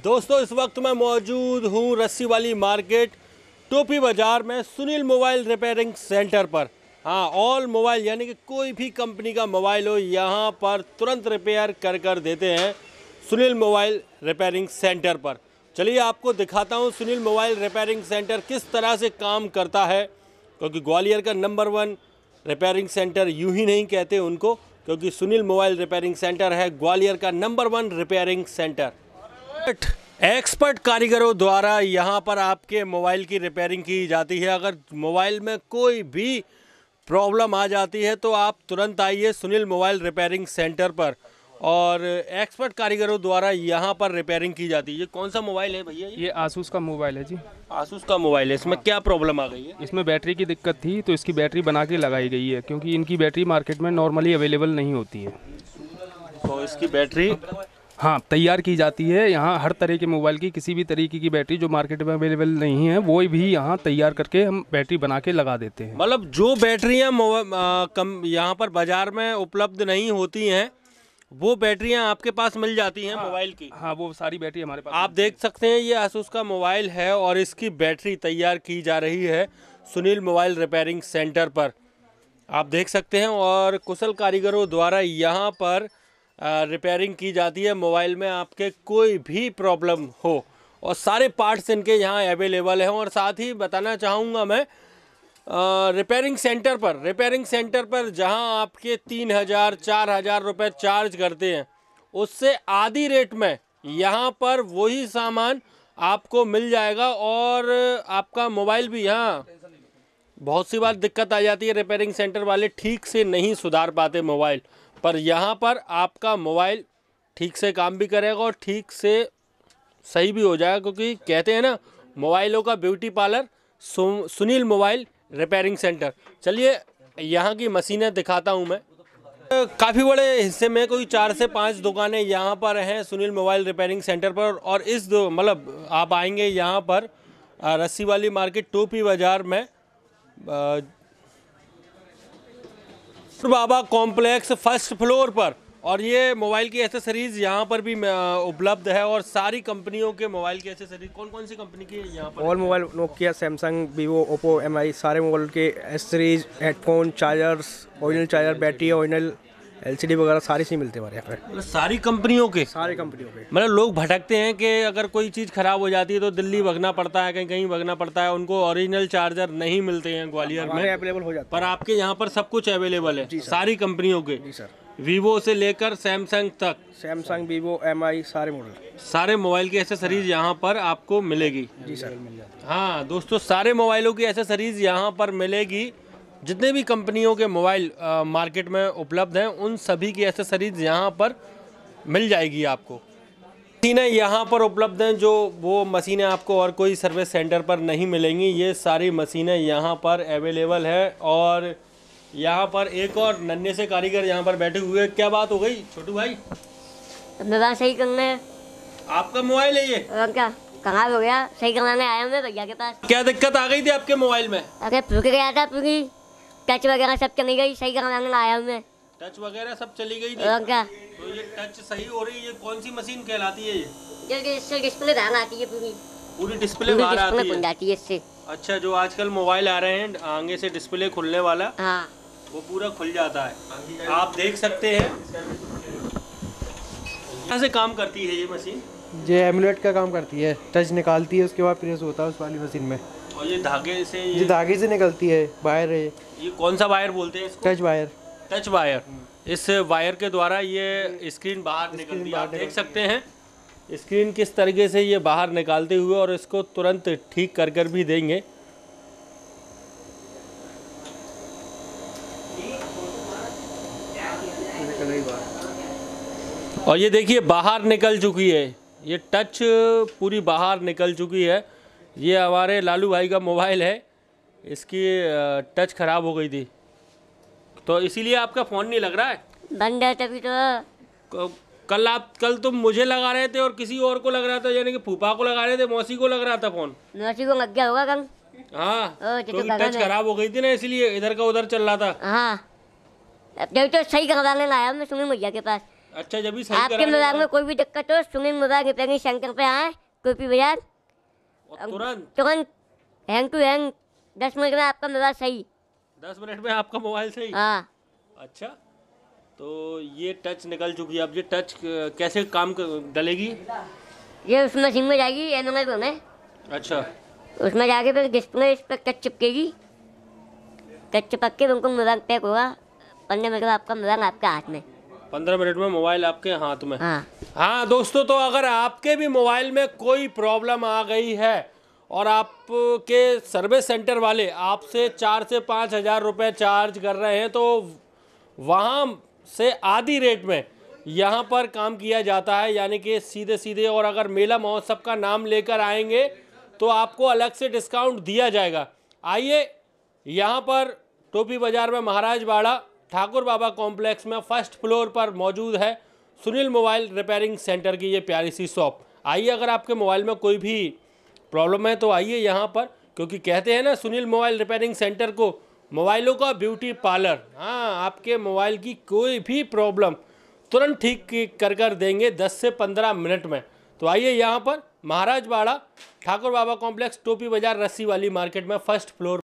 दोस्तों इस वक्त मैं मौजूद हूँ रस्सी वाली मार्केट टोपी बाज़ार में सुनील मोबाइल रिपेयरिंग सेंटर पर हाँ ऑल मोबाइल यानी कि कोई भी कंपनी का मोबाइल हो यहाँ पर तुरंत रिपेयर कर कर देते हैं सुनील मोबाइल रिपेयरिंग सेंटर पर चलिए आपको दिखाता हूँ सुनील मोबाइल रिपेयरिंग सेंटर किस तरह से काम करता है क्योंकि ग्वालियर का नंबर वन रिपेयरिंग सेंटर यूँ ही नहीं कहते उनको क्योंकि सुनील मोबाइल रिपेयरिंग सेंटर है ग्वालियर का number one repairing centre expert कारीगरों द्वारा यहाँ पर आपके मोबाइल की रिपेयरिंग की जाती है अगर मोबाइल में कोई भी प्रॉब्लम आ जाती है तो आप तुरंत आइए सुनील मोबाइल रिपेयरिंग सेंटर पर और एक्सपर्ट कारीगरों द्वारा यहाँ पर रिपेयरिंग की जाती है ये कौन सा मोबाइल है भैया ये आसूस का मोबाइल है जी आसूस का मोबाइल है इसमें क्या प्रॉब्लम आ गई है इसमें बैटरी की दिक्कत थी तो इसकी बैटरी बना के लगाई गई है क्योंकि इनकी बैटरी मार्केट में नॉर्मली अवेलेबल नहीं होती है तो इसकी बैटरी हाँ तैयार की जाती है यहाँ हर तरह के मोबाइल की किसी भी तरीके की बैटरी जो मार्केट में अवेलेबल नहीं है वो भी यहाँ तैयार करके हम बैटरी बना के लगा देते हैं मतलब जो बैटरियाँ कम यहाँ पर बाज़ार में उपलब्ध नहीं होती हैं वो बैटरियां आपके पास मिल जाती हैं हाँ, मोबाइल की हाँ वो सारी बैटरी हमारे पास आप देख सकते हैं ये आसूस का मोबाइल है और इसकी बैटरी तैयार की जा रही है सुनील मोबाइल रिपेयरिंग सेंटर पर आप देख सकते हैं और कुशल कारीगरों द्वारा यहाँ पर रिपेयरिंग की जाती है मोबाइल में आपके कोई भी प्रॉब्लम हो और सारे पार्ट्स इनके यहाँ अवेलेबल हैं और साथ ही बताना चाहूँगा मैं रिपेयरिंग सेंटर पर रिपेयरिंग सेंटर पर जहां आपके तीन हज़ार चार हज़ार रुपये चार्ज करते हैं उससे आधी रेट में यहां पर वही सामान आपको मिल जाएगा और आपका मोबाइल भी यहाँ बहुत सी बार दिक्कत आ जाती है रिपेयरिंग सेंटर वाले ठीक से नहीं सुधार पाते मोबाइल पर यहाँ पर आपका मोबाइल ठीक से काम भी करेगा और ठीक से सही भी हो जाएगा क्योंकि कहते हैं ना मोबाइलों का beauty parlour Sunil mobile repairing centre चलिए यहाँ की मशीनें दिखाता हूँ मैं काफ़ी बड़े हिस्से में कोई चार से पांच दुकानें यहाँ पर हैं सुनील मोबाइल रिपेयरिंग सेंटर पर और इस मतलब आप आएंगे यहाँ पर रस्सी वाली मार्केट टोपी बाज़ार में बाबा कॉम्प्लेक्स फर्स्ट फ्लोर पर और ये मोबाइल की एसेसरीज यहाँ पर भी उपलब्ध है और सारी कंपनियों के मोबाइल की एसेसरीज कौन कौन सी कंपनी की यहाँ पर all mobile Nokia Samsung Vivo Oppo M सारे मोबाइल के accessories headphone chargers original charger battery original LCD वगैरह सारी सी मिलते हमारे यहाँ पर मतलब सारी कंपनियों के सारे कंपनियों के मतलब लोग भटकते हैं कि अगर कोई चीज़ ख़राब हो जाती है तो दिल्ली भगना पड़ता है कहीं कहीं भगना पड़ता है उनको ओरिजिनल चार्जर नहीं मिलते हैं ग्वालियर में अवेलेबल हो जाता है पर आपके यहाँ पर सब कुछ अवेलेबल है सारी कंपनियों के जी सर वीवो से लेकर सैमसंग तक सैमसंग वीवो एम आई सारे मॉडल सारे मोबाइल की एसेसरीज हाँ। यहाँ पर आपको मिलेगी जी सर हाँ दोस्तों सारे मोबाइलों की एसेसरीज यहाँ पर मिलेगी जितने भी कंपनियों के मोबाइल मार्केट में उपलब्ध हैं उन सभी की एसेसरीज यहाँ पर मिल जाएगी आपको मशीनें यहाँ पर उपलब्ध हैं जो वो मशीनें आपको और कोई सर्विस सेंटर पर नहीं मिलेंगी ये सारी मशीनें यहाँ पर अवेलेबल है और यहाँ पर एक और नन्हे से कारीगर यहाँ पर बैठे हुए क्या बात हो गई छोटू भाई दादा सही करने आपका मोबाइल है ये क्या खराब हो गया सही करवाने आया हूँ भैया के पास क्या दिक्कत आ गई थी आपके मोबाइल में अरे फूक गया था पूरी टच वगैरह सब चली गई सही करवाने आया हूँ मैं टच वगैरह सब चली गई थी क्या तो ये टच सही हो रही है ये कौन सी मशीन कहलाती है ये इससे डिस्प्ले बाहर आती है पूरी पूरी डिस्प्ले बाहर आती है इससे अच्छा जो आजकल मोबाइल आ रहे हैं आगे से डिस्प्ले खुलने वाला हाँ वो पूरा खुल जाता है आप देख सकते हैं से काम करती है ये मशीन ये एमुलेट का काम करती है टच निकालती है उसके बाद प्रेस होता है उस वाली मशीन में और ये धागे से ये धागे से निकलती है वायर है ये कौन सा वायर बोलते हैं टच वायर टच वायर इस वायर के द्वारा ये स्क्रीन बाहर निकलती है आप देख सकते हैं स्क्रीन किस तरीके से ये बाहर निकालते हुए और इसको तुरंत ठीक कर कर भी देंगे और ये देखिए बाहर निकल चुकी है ये टच पूरी बाहर निकल चुकी है ये हमारे लालू भाई का मोबाइल है इसकी टच ख़राब हो गई थी तो इसीलिए आपका फ़ोन नहीं लग रहा है बंद है तभी तो कल आप कल तुम मुझे लगा रहे थे और किसी और को लग रहा था यानी कि फूफा को लगा रहे थे मौसी को लग रहा था फ़ोन मौसी को लग गया होगा कल हाँ तो, तो टच खराब हो गई थी ना इसीलिए इधर का उधर चल रहा था हाँ तो सही करवाने लाया मैं सुनी भैया के पास अच्छा जब भी सही आपके मजाक में कोई भी दिक्कत हो सुनील मजाक के रिपेयरिंग शंकर पे आए टोपी बाजार तुरंत तुरंत हैंड टू हैंग दस मिनट में आपका मजाक सही दस मिनट में आपका मोबाइल सही हाँ अच्छा तो ये टच निकल चुकी है अब ये टच कैसे काम डलेगी ये उस मशीन में जाएगी एनोलॉग में अच्छा उसमें जाके फिर डिस्प्ले इस पर टच चिपकेगी टच चिपक के उनको मोबाइल पैक होगा पंद्रह मिनट में आपका मोबाइल आपके हाथ में पंद्रह मिनट में मोबाइल आपके हाथ में हाँ।, हाँ दोस्तों तो अगर आपके भी मोबाइल में कोई प्रॉब्लम आ गई है और आपके सर्विस सेंटर वाले आपसे चार से पाँच हज़ार रुपये चार्ज कर रहे हैं तो वहाँ से आधी रेट में यहाँ पर काम किया जाता है यानी कि सीधे सीधे और अगर मेला महोत्सव का नाम लेकर आएंगे तो आपको अलग से डिस्काउंट दिया जाएगा आइए यहाँ पर टोपी बाज़ार में महाराज बाड़ा ठाकुर बाबा कॉम्प्लेक्स में फर्स्ट फ्लोर पर मौजूद है सुनील मोबाइल रिपेयरिंग सेंटर की ये प्यारी सी शॉप आइए अगर आपके मोबाइल में कोई भी प्रॉब्लम है तो आइए यहाँ पर क्योंकि कहते हैं ना सुनील मोबाइल रिपेयरिंग सेंटर को मोबाइलों का ब्यूटी पार्लर हाँ आपके मोबाइल की कोई भी प्रॉब्लम तुरंत ठीक कर कर देंगे 10 से 15 मिनट में तो आइए यहाँ पर महाराज बाड़ा ठाकुर बाबा कॉम्प्लेक्स टोपी बाजार रस्सी वाली मार्केट में फर्स्ट फ्लोर